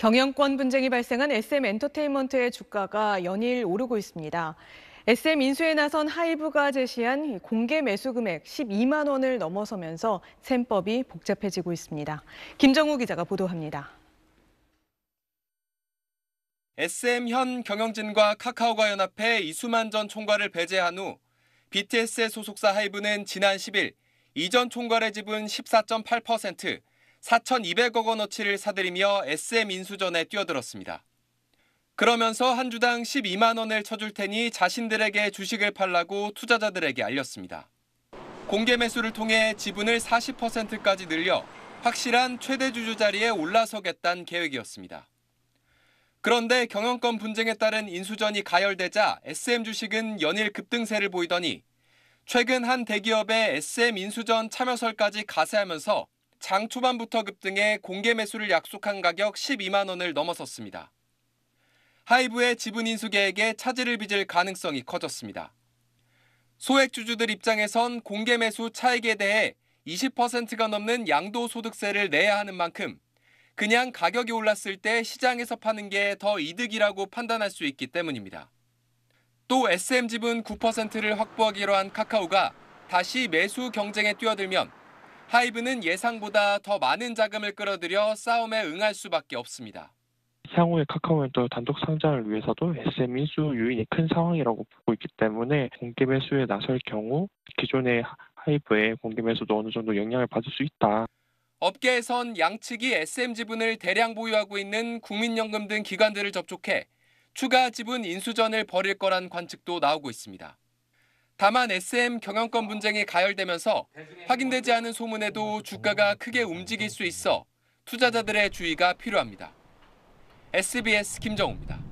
경영권 분쟁이 발생한 SM 엔터테인먼트의 주가가 연일 오르고 있습니다. SM 인수에 나선 하이브가 제시한 공개 매수 금액 12만 원을 넘어서면서 셈법이 복잡해지고 있습니다. 김정우 기자가 보도합니다. SM 현 경영진과 카카오가 연합해 이수만 전 총괄을 배제한 후 BTS의 소속사 하이브는 지난 10일 이전 총괄의 지분 14.8%, 4,200억 원어치를 사들이며 SM 인수전에 뛰어들었습니다. 그러면서 한 주당 12만 원을 쳐줄 테니 자신들에게 주식을 팔라고 투자자들에게 알렸습니다. 공개 매수를 통해 지분을 40%까지 늘려 확실한 최대 주주 자리에 올라서겠다는 계획이었습니다. 그런데 경영권 분쟁에 따른 인수전이 가열되자 SM 주식은 연일 급등세를 보이더니 최근 한 대기업의 SM 인수전 참여설까지 가세하면서 장 초반부터 급등해 공개 매수를 약속한 가격 12만 원을 넘어섰습니다. 하이브의 지분 인수 계획에 차질을 빚을 가능성이 커졌습니다. 소액 주주들 입장에선 공개 매수 차익에 대해 20%가 넘는 양도소득세를 내야 하는 만큼 그냥 가격이 올랐을 때 시장에서 파는 게 더 이득이라고 판단할 수 있기 때문입니다. 또 SM 지분 9%를 확보하기로 한 카카오가 다시 매수 경쟁에 뛰어들면 하이브는 예상보다 더 많은 자금을 끌어들여 싸움에 응할 수밖에 없습니다. 향후에 카카오멘토 단독 상장을 위해서도 SM 인수 유인이 큰 상황이라고 보고 있기 때문에 공개 매수에 나설 경우 기존의 하이브의 공개 매수도 어느 정도 영향을 받을 수 있다. 업계에선 양측이 SM 지분을 대량 보유하고 있는 국민연금 등 기관들을 접촉해 추가 지분 인수전을 벌일 거란 관측도 나오고 있습니다. 다만 SM 경영권 분쟁이 가열되면서 확인되지 않은 소문에도 주가가 크게 움직일 수 있어 투자자들의 주의가 필요합니다. SBS 김정우입니다.